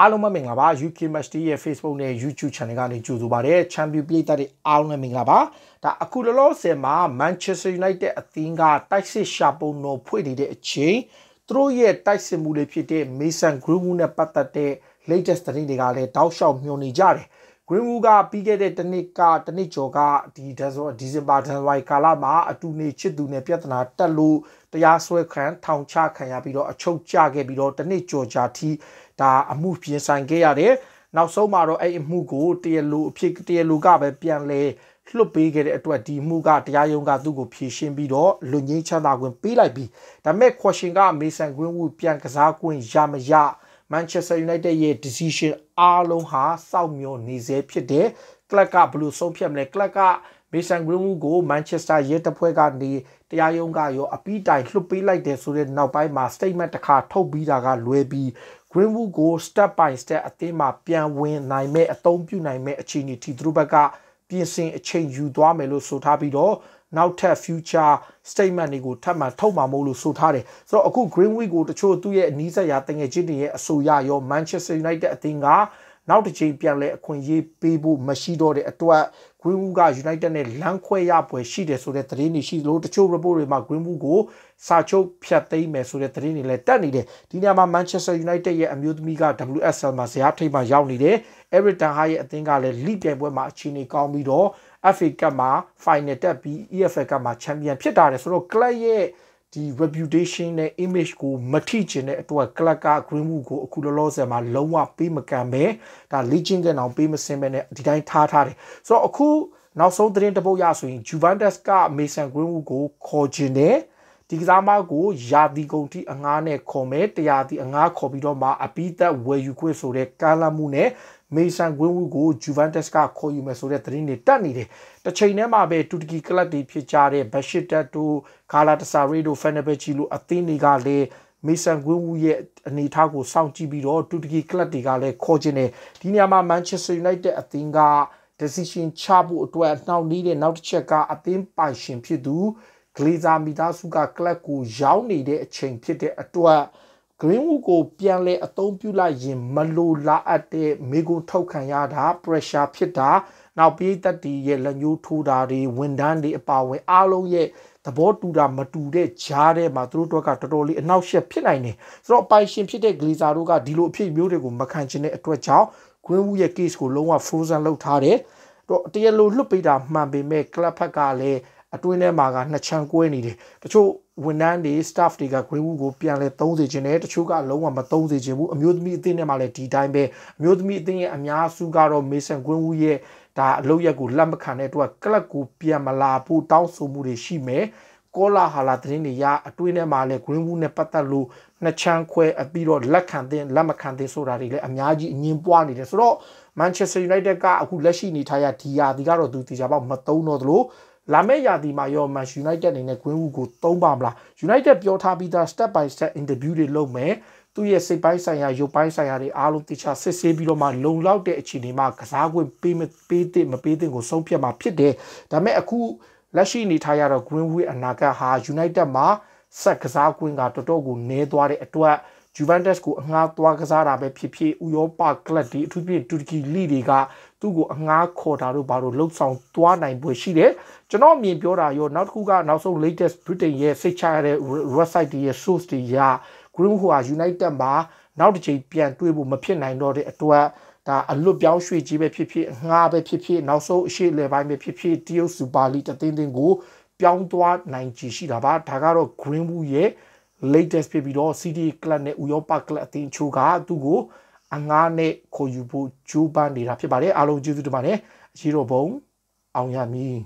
အားလုံးပဲမင်္ဂလာပါ UK Match Day ရဲ့ Facebook နဲ့ YouTube Channel ကနေကြိုဆိုပါရစေ။ Champion ပြည်သက်တွေအားလုံးပဲမင်္ဂလာပါ။ဒါအခုလောလောဆယ်မှာ Manchester United အသင်းကတိုက်စစ်ရှာပုံတော်ဖွင့်နေတဲ့အချိန်သူတို့ရဲ့တိုက်စစ်မှုတွေဖြစ်တဲ့ Mason Greenwood နဲ့ပတ်သက်တဲ့ latest သတင်းတွေကလည်းတောက်လျှောက်မျှော်နေကြတယ်။ Greenwood ကပြီးခဲ့တဲ့တစ်နှစ်ကတစ်နှစ်ကျော်ကဒီဒါဆိုဒီဇင်ဘာဇန်နဝါရီကာလမှာအတူနေချစ်သူနဲ့ပြဿနာတက်လို့တရားစွဲခံထောင်ချခံရပြီးတော့အချုပ်ကျခဲ့ပြီးတော့တစ်နှစ်ကျော်ကြာထိဒါအမှုပြင်ဆိုင်ခဲ့ရတဲ့နောက်ဆုံးမှာတော့အဲ့အမှုကိုတရားလိုအဖြစ်တရားလိုကပဲပြန်လဲလွတ်ပေးခဲ့တဲ့အတွက်ဒီမှုကတရားရုံးကသူ့ကိုဖြေရှင်းပြီးတော့လူငင်းချမ်းသာခွင့်ပေးလိုက်ပြီးဒါပေမဲ့ question ကမေဆန်ဂရင်းဝုဒ်ပြန်ကစားခွင့်ရမရ Manchester United ရဲ့ decision အားလုံးဟာစောင့်မျှော်နေစေဖြစ်တဲ့ club ကဘလို့ဆုံးဖြတ်မလဲ club ကမေဆန်ဂရင်းဝုဒ်ကို Manchester ရဲတပ်ဖွဲ့ကနေတရားရုံးကရော အပိတိုင်လွှတ်ပေးလိုက်တယ်ဆိုတဲ့နောက်ပိုင်းမှာ statement တစ်ခါထုတ်ပြီးတာကလွဲပြီး Greenwood ကို step by step အသင်းမှာပြန်ဝင်နိုင်မဲ့အသုံးပြုနိုင်မဲ့အခြေအနေထိသူတို့ဘက်ကပြင်ဆင်အချိန်ယူသွားမယ်လို့ဆိုထားပြီးတော့နောက်ထပ် future statement တွေကိုထပ်မံထုတ်မှာမဟုတ်လို့ဆိုထားတယ်ဆိုတော့အခု Greenwood ကိုတချို့သူ့ရဲ့အနီးစပ်ရာတငယ်ချင်းတွေရဲ့အဆိုရရော Manchester United အသင်းကနောက်တစ်ချိန်ပြန်လဲအခွင့်အရေးပေးဖို့မရှိတော့တဲ့အတွက် Greenwood က United နဲ့လမ်းခွဲရပွဲရှိတယ်ဆိုတဲ့သတင်းတွေရှိလို့တချို့ report တွေမှာ Greenwood ကိုစာချုပ်ဖြတ်သိမ်းမယ်ဆိုတဲ့သတင်းတွေလည်းတက်နေတယ်ဒီနေရာမှာ Manchester United ရဲ့အမျိုးသမီးက WSL မှာဇယားထိပ်မှာရောက်နေတယ် Everton ဟာရဲ့အသင်းကလည်း League ပြိုင်ပွဲမှာအခြေအနေကောင်းပြီးတော့ FA Cup မှာ Final တက်ပြီး EFL Cup မှာ Champion ဖြစ်တာတယ်ဆိုတော့ club ရဲ့ဒီ reputation နဲ့ image ကိုမထိကျင်တဲ့အတွက် club က green wood ကိုအခုလောလောဆယ်မှာလုံးဝပေးမကန်ပဲဒါ legion ကတောင်ပေးမစင်ပဲနဲ့ဒီတိုင်းထားထားတယ်ဆိုတော့အခု နောက်ဆုံးသတင်းတပုတ်ရဆိုရင် Juventus က Mason Greenwood ကိုခေါ်ခြင်းတယ်ဒီကစားမကိုယာတီကုန်တီအငားနဲ့ခေါ်မယ်တရာတီအငားခေါ်ပြီးတော့မှအပိသက်ဝယ်ယူခွင့်ဆိုတဲ့ကာလမှုနဲ့မေဆန်ဂွင်းဝူကိုဂျူဗန်တက်စ်ကခေါ်ယူမယ်ဆိုတဲ့သတင်းတွေတက်နေတယ်။တစ်ချိန်တည်းမှာပဲတူရကီကလပ်တွေဖြစ်ကြတဲ့ဘက်ရှစ်တက်တို့ဂါလာတဆာရီတို့ဖန်နဘက်ချီလိုအသင်းတွေကလည်းမေဆန်ဂွင်းဝူရဲ့အနေထားကိုစောင့်ကြည့်ပြီးတော့တူရကီကလပ်တွေကလည်းခေါ်ခြင်းနဲ့ဒီနေရာမှာမန်ချက်စတာယူနိုက်တက်အသင်းက decision ချဖို့အတွက်နှောင့်နှေးတဲ့နောက်တစ်ချက်ကအသင်းပိုင်ရှင်ဖြစ်သူဂလီဇာမီသားစုကကလပ်ကိုရောင်းနေတဲ့အချိန်ဖြစ်တဲ့အတွက် Greenwood ကိုပြန်လဲအသုံးပြုလိုက်ရင်မလိုလားအပ်တဲ့မေကွန်ထောက်ခံရတာ pressure ဖြစ်တာနောက်ပြည်သက်တီရဲ့လက်ညှိုးထိုးတာတွေဝန်တန်းတွေအပါဝင်အားလုံးရဲ့သဘောတူတာမတူတဲ့ကြားထဲမှာသူတို့တော့ကတော်တော်လေးအနောက်ရှက်ဖြစ်နိုင်တယ်ဆိုတော့ပိုင်ရှင်ဖြစ်တဲ့ဂလီဇာတို့ကဒီလိုအဖြစ်မျိုးတွေကိုမခံချင်တဲ့အတွက်ကြောင့် Greenwood ရဲ့ case ကိုလုံးဝ frozen လုပ်ထားတယ်တော့တရလိုလွတ်ပေးတာမှန်ပေမဲ့ club ဘက်ကလည်းအတွင်းထဲမှာကနှစ်ချမ်းကွဲနေတယ်တချို့ဝန်ထမ်းတွေ staff တွေက grey wool ကိုပြန်လဲသုံးစေခြင်းနဲ့တချို့ကလုံးဝမသုံးစေခြင်းဘူးအမျိုးသမီးအသင်းထဲမှာလည်းဒီတိုင်းပဲအမျိုးသမီးအသင်းရဲ့အများစုကတော့ Mason Greenwood ရဲ့ဒါအလုပ်ရက်ကိုလက်မခံတဲ့အတွက်ကလပ်ကိုပြန်မလာဖို့တောင်းဆိုမှုတွေရှိမယ်ကောလာဟာလာသတင်းတွေရအတွင်းထဲမှာလည်း Greenwood နဲ့ပတ်သက်လို့နှစ်ချမ်းခွဲအပြီးတော့လက်ခံတဲ့လက်မခံတဲ့ဆိုတာတွေလည်းအများကြီးအငင်းပွားနေတယ်ဆိုတော့ Manchester United ကအခုလက်ရှိနေထိုင်ရဒီယာဒီကတော့သူတေချာပေါက်မသုံးတော့သလိုလာမယ့်ရာသီမှာရောမန်ယူနိုက်တက်အနေနဲ့ဂွင်းဝူကိုသုံးပါမလားယူနိုက်တက်ပြောထားပြီးသား step by step interview တွေလုပ်မယ်သူ့ရဲ့စိတ်ပိုင်းဆိုင်ရာရုပ်ပိုင်းဆိုင်ရာတွေအားလုံးတရားစစ်ဆေးပြီးတော့မှလုံလောက်တဲ့အခြေအနေမှာကစားကွင်းပေးမပေးသင့်မပေးသင့်ကိုဆုံးဖြတ်မှာဖြစ်တယ်ဒါပေမဲ့အခုလက်ရှိအနေထားရတော့ Greenwood အနာဂတ်ဟာ United မှာဆက်ကစားကွင်းကတော်တော်ကိုနည်းသွားတဲ့အတွက်ဂျူဗန်တက်စ်ကိုအငှားသွားကစားတာပဲဖြစ်ဖြစ်ဥရောပကလပ်တွေအထူးဖြင့်တူရကီလိတွေကသူ့ကိုအငှားခေါ်တာတို့ဘာလို့လှုပ်ဆောင်သွားနိုင်ပွဲရှိတယ်ကျွန်တော်အမြင်ပြောတာရောနောက်တစ်ခုကနောက်ဆုံး latest Britain ရဲ့စိတ်ချရတဲ့ website တွေရဲ့ source တွေရာ Green ဟိုဟာ United မှာနောက်တစ်ချိန်ပြန်တွေးဖို့မဖြစ်နိုင်တော့တဲ့အတွက်ဒါအလွတ်ပြောင်းရွှေ့ကြီးပဲဖြစ်ဖြစ်အငှားပဲဖြစ်ဖြစ်နောက်ဆုံးအရှိလေပိုင်းပဲဖြစ်ဖြစ်တရုတ်စူပါလီတသင်းသင်းကိုပြောင်းသွားနိုင်ချေရှိတာပါဒါကတော့ Greenwood ရဲ့ latest ဖြစ်ပြီးတော့ CDA club နဲ့ဥရောပ club အသင်းချိုးကသူ့ကိုအငားနဲ့ခေါ်ယူဖို့ကြိုးပမ်းနေတာဖြစ်ပါတယ်အားလုံးကျေးဇူးတင်ပါတယ်အရေးတော်ပုံအောင်ရမည်